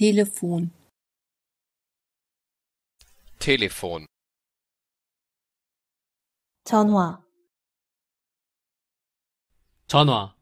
Telefon Telefon 전화 전화